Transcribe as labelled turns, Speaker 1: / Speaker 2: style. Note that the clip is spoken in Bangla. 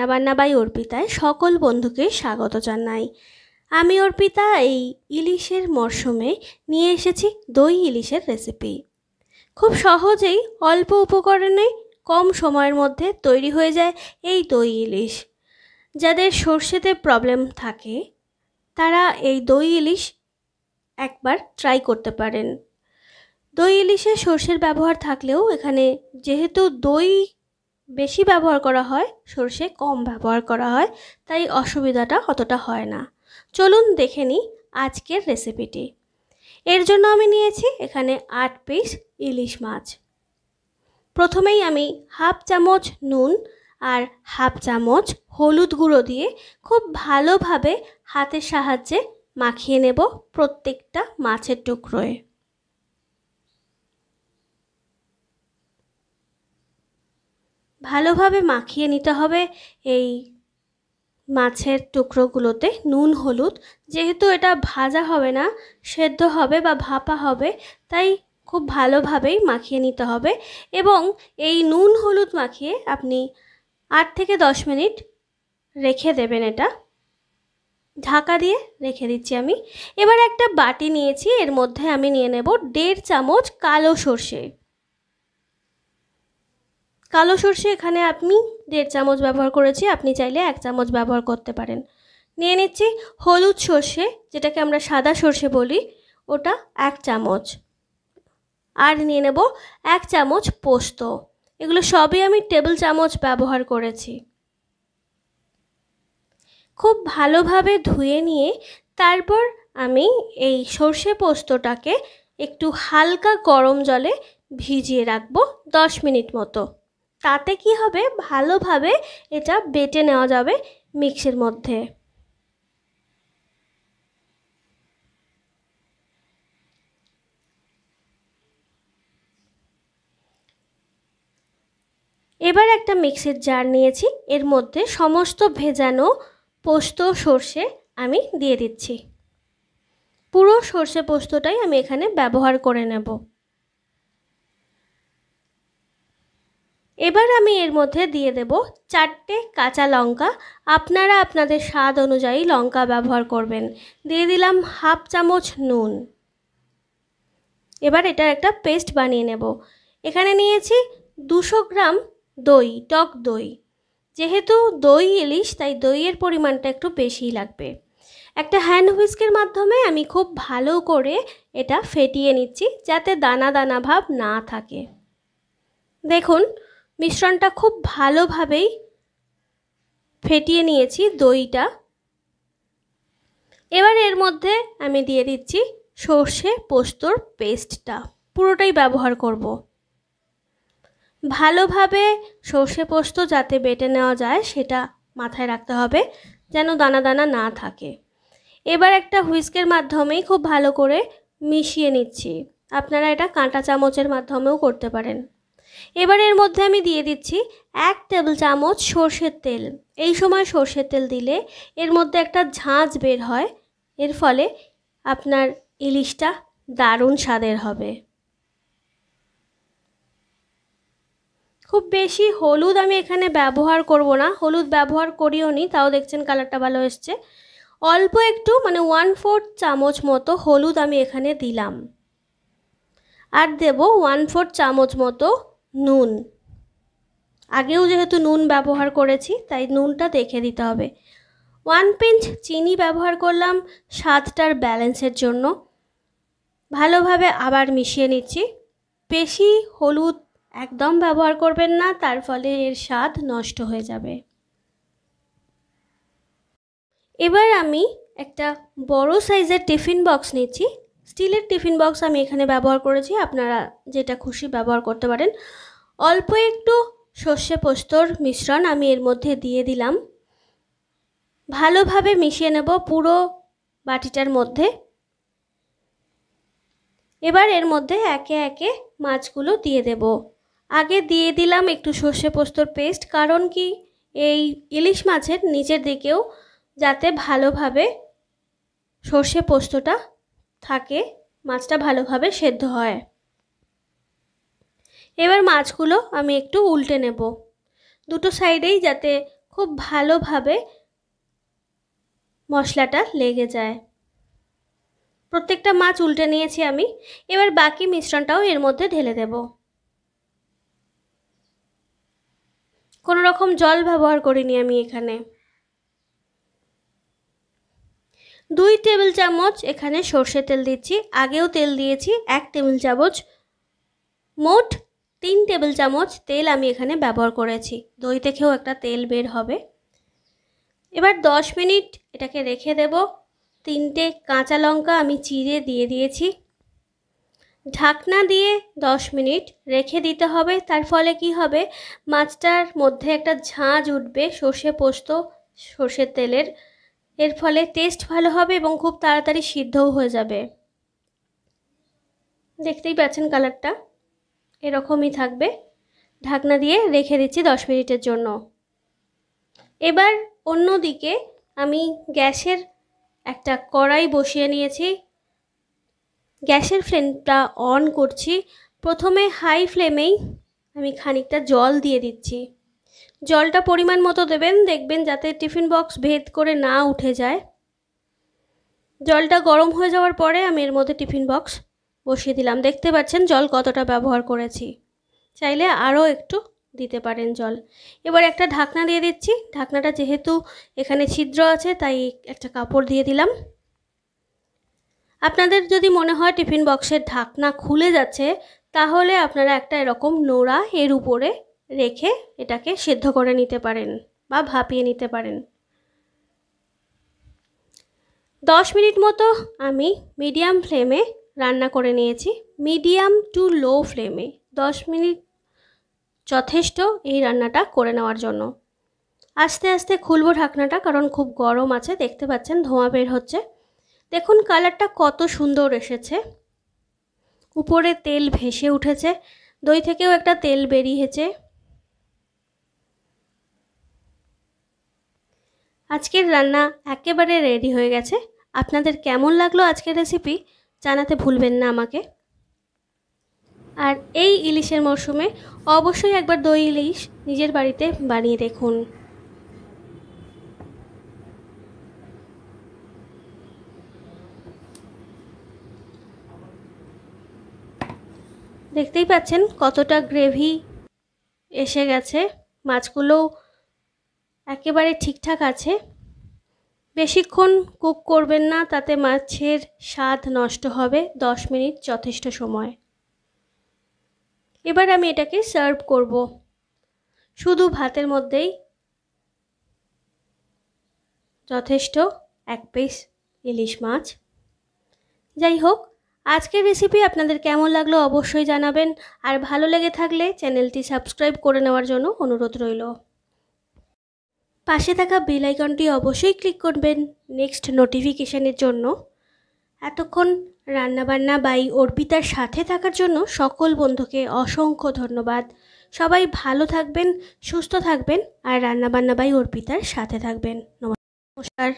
Speaker 1: রান্নাবান্না বাই অর্পিতায় সকল বন্ধুকে স্বাগত জানাই আমি অর্পিতা এই ইলিশের মরশুমে নিয়ে এসেছি দই ইলিশের রেসিপি খুব সহজেই অল্প উপকরণে কম সময়ের মধ্যে তৈরি হয়ে যায় এই দই ইলিশ যাদের সর্ষেতে প্রবলেম থাকে তারা এই দই ইলিশ একবার ট্রাই করতে পারেন দই ইলিশে সর্ষের ব্যবহার থাকলেও এখানে যেহেতু দই বেশি ব্যবহার করা হয় সর্ষে কম ব্যবহার করা হয় তাই অসুবিধাটা অতটা হয় না চলুন দেখে নিই আজকের রেসিপিটি এর জন্য আমি নিয়েছি এখানে আট পিস ইলিশ মাছ প্রথমেই আমি হাফ চামচ নুন আর হাফ চামচ হলুদ গুঁড়ো দিয়ে খুব ভালোভাবে হাতের সাহায্যে মাখিয়ে নেব প্রত্যেকটা মাছের টুকরোয় ভালোভাবে মাখিয়ে নিতে হবে এই মাছের টুকরোগুলোতে নুন হলুদ যেহেতু এটা ভাজা হবে না সেদ্ধ হবে বা ভাপা হবে তাই খুব ভালোভাবেই মাখিয়ে নিতে হবে এবং এই নুন হলুদ মাখিয়ে আপনি আট থেকে দশ মিনিট রেখে দেবেন এটা ঢাকা দিয়ে রেখে দিচ্ছি আমি এবার একটা বাটি নিয়েছি এর মধ্যে আমি নিয়ে নেব দেড় চামচ কালো সর্ষে কালো সর্ষে এখানে আপনি দেড় চামচ ব্যবহার করেছি আপনি চাইলে এক চামচ ব্যবহার করতে পারেন নিয়ে নিচ্ছি হলুদ সর্ষে যেটাকে আমরা সাদা সর্ষে বলি ওটা এক চামচ আর নিয়ে নেব এক চামচ পোস্ত এগুলো সবই আমি টেবিল চামচ ব্যবহার করেছি খুব ভালোভাবে ধুয়ে নিয়ে তারপর আমি এই সর্ষে পোস্তটাকে একটু হালকা গরম জলে ভিজিয়ে রাখবো দশ মিনিট মতো তাতে কি হবে ভালোভাবে এটা বেটে নেওয়া যাবে মিক্সির মধ্যে এবার একটা মিক্সির জার নিয়েছি এর মধ্যে সমস্ত ভেজানো পোস্ত সর্ষে আমি দিয়ে দিচ্ছি পুরো সর্ষে পোস্তটাই আমি এখানে ব্যবহার করে নেব এবার আমি এর মধ্যে দিয়ে দেব চারটে কাঁচা লঙ্কা আপনারা আপনাদের স্বাদ অনুযায়ী লঙ্কা ব্যবহার করবেন দিয়ে দিলাম হাফ চামচ নুন এবার এটার একটা পেস্ট বানিয়ে নেব এখানে নিয়েছি দুশো গ্রাম দই টক দই যেহেতু দই ইলিশ তাই দইয়ের পরিমাণটা একটু বেশিই লাগবে একটা হ্যান্ড হুইস্কের মাধ্যমে আমি খুব ভালো করে এটা ফেটিয়ে নিচ্ছি যাতে দানা দানা ভাব না থাকে দেখুন মিশ্রণটা খুব ভালোভাবেই ফেটিয়ে নিয়েছি দইটা এবার এর মধ্যে আমি দিয়ে দিচ্ছি সর্ষে পোস্তর পেস্টটা পুরোটাই ব্যবহার করব ভালোভাবে সর্ষে পোস্ত যাতে বেটে নেওয়া যায় সেটা মাথায় রাখতে হবে যেন দানা দানা না থাকে এবার একটা হুইস্কের মাধ্যমেই খুব ভালো করে মিশিয়ে নিচ্ছি আপনারা এটা কাঁটা চামচের মাধ্যমেও করতে পারেন এবার এর মধ্যে আমি দিয়ে দিচ্ছি এক টেবিল চামচ সর্ষের তেল এই সময় সর্ষের তেল দিলে এর মধ্যে একটা ঝাঁঝ বের হয় এর ফলে আপনার ইলিশটা দারুণ স্বাদের হবে খুব বেশি হলুদ আমি এখানে ব্যবহার করব না হলুদ ব্যবহার করিও নি তাও দেখছেন কালারটা ভালো এসছে অল্প একটু মানে ওয়ান ফোর্থ চামচ মতো হলুদ আমি এখানে দিলাম আর দেব ওয়ান ফোর্থ চামচ মতো নুন আগেও যেহেতু নুন ব্যবহার করেছি তাই নুনটা দেখে দিতে হবে ওয়ান পিঞ্চ চিনি ব্যবহার করলাম স্বাদটার ব্যালেন্সের জন্য ভালোভাবে আবার মিশিয়ে নিচ্ছি বেশি হলুদ একদম ব্যবহার করবেন না তার ফলে এর স্বাদ নষ্ট হয়ে যাবে এবার আমি একটা বড় সাইজের টিফিন বক্স নিচ্ছি স্টিলের টিফিন বক্স আমি এখানে ব্যবহার করেছি আপনারা যেটা খুশি ব্যবহার করতে পারেন অল্প একটু সর্ষে পোস্তর মিশ্রণ আমি এর মধ্যে দিয়ে দিলাম ভালোভাবে মিশিয়ে নেব পুরো বাটিটার মধ্যে এবার এর মধ্যে একে একে মাছগুলো দিয়ে দেব আগে দিয়ে দিলাম একটু সর্ষে পোস্তর পেস্ট কারণ কি এই ইলিশ মাছের নিচের দিকেও যাতে ভালোভাবে সর্ষে পোস্তটা থাকে মাছটা ভালোভাবে সেদ্ধ হয় এবার মাছগুলো আমি একটু উল্টে নেব দুটো সাইডেই যাতে খুব ভালোভাবে মশলাটা লেগে যায় প্রত্যেকটা মাছ উল্টে নিয়েছি আমি এবার বাকি মিশ্রণটাও এর মধ্যে ঢেলে দেব কোনো রকম জল ব্যবহার করিনি আমি এখানে দুই টেবিল চামচ এখানে সর্ষে তেল দিচ্ছি আগেও তেল দিয়েছি এক টেবিল চামচ মোট তিন টেবিল চামচ তেল আমি এখানে ব্যবহার করেছি দই থেকেও একটা তেল বের হবে এবার 10 মিনিট এটাকে রেখে দেব তিনটে কাঁচা লঙ্কা আমি চিড়ে দিয়ে দিয়েছি ঢাকনা দিয়ে 10 মিনিট রেখে দিতে হবে তার ফলে কি হবে মাছটার মধ্যে একটা ঝাঁজ উঠবে সর্ষে পোস্ত সর্ষের তেলের এর ফলে টেস্ট ভালো হবে এবং খুব তাড়াতাড়ি সিদ্ধও হয়ে যাবে দেখতেই পাচ্ছেন কালারটা এরকমই থাকবে ঢাকনা দিয়ে রেখে দিচ্ছি দশ মিনিটের জন্য এবার অন্যদিকে আমি গ্যাসের একটা কড়াই বসিয়ে নিয়েছি গ্যাসের ফ্লেমটা অন করছি প্রথমে হাই ফ্লেমেই আমি খানিকটা জল দিয়ে দিচ্ছি জলটা পরিমাণ মতো দেবেন দেখবেন যাতে টিফিন বক্স ভেদ করে না উঠে যায় জলটা গরম হয়ে যাওয়ার পরে আমি এর মধ্যে টিফিন বক্স বসিয়ে দিলাম দেখতে পাচ্ছেন জল কতটা ব্যবহার করেছি চাইলে আরও একটু দিতে পারেন জল এবার একটা ঢাকনা দিয়ে দিচ্ছি ঢাকনাটা যেহেতু এখানে ছিদ্র আছে তাই একটা কাপড় দিয়ে দিলাম আপনাদের যদি মনে হয় টিফিন বক্সের ঢাকনা খুলে যাচ্ছে তাহলে আপনারা একটা এরকম নোড়া এর উপরে রেখে এটাকে সেদ্ধ করে নিতে পারেন বা ভাপিয়ে নিতে পারেন দশ মিনিট মতো আমি মিডিয়াম ফ্লেমে রান্না করে নিয়েছি মিডিয়াম টু লো ফ্লেমে দশ মিনিট যথেষ্ট এই রান্নাটা করে নেওয়ার জন্য আস্তে আস্তে খুলবো ঢাকনাটা কারণ খুব গরম আছে দেখতে পাচ্ছেন ধোঁয়া বের হচ্ছে দেখুন কালারটা কত সুন্দর এসেছে উপরে তেল ভেসে উঠেছে দই থেকেও একটা তেল বেরিয়েছে আজকের রান্না একেবারে রেডি হয়ে গেছে আপনাদের কেমন লাগলো আজকের রেসিপি জানাতে ভুলবেন না আমাকে আর এই ইলিশের মরশুমে অবশ্যই একবার দই ইলিশ নিজের বাড়িতে বানিয়ে দেখুন দেখতেই পাচ্ছেন কতটা গ্রেভি এসে গেছে মাছগুলোও একেবারে ঠিকঠাক আছে বেশিক্ষণ কুক করবেন না তাতে মাছের স্বাদ নষ্ট হবে দশ মিনিট যথেষ্ট সময় এবার আমি এটাকে সার্ভ করব শুধু ভাতের মধ্যেই যথেষ্ট এক পিস ইলিশ মাছ যাই হোক আজকের রেসিপি আপনাদের কেমন লাগলো অবশ্যই জানাবেন আর ভালো লেগে থাকলে চ্যানেলটি সাবস্ক্রাইব করে নেওয়ার জন্য অনুরোধ রইল পাশে থাকা বেল আইকনটি অবশ্যই ক্লিক করবেন নেক্সট নোটিফিকেশানের জন্য এতক্ষণ রান্নাবান্না বাই অর্পিতার সাথে থাকার জন্য সকল বন্ধুকে অসংখ্য ধন্যবাদ সবাই ভালো থাকবেন সুস্থ থাকবেন আর রান্নাবান্না বাই অর্পিতার সাথে থাকবেন নমস্কার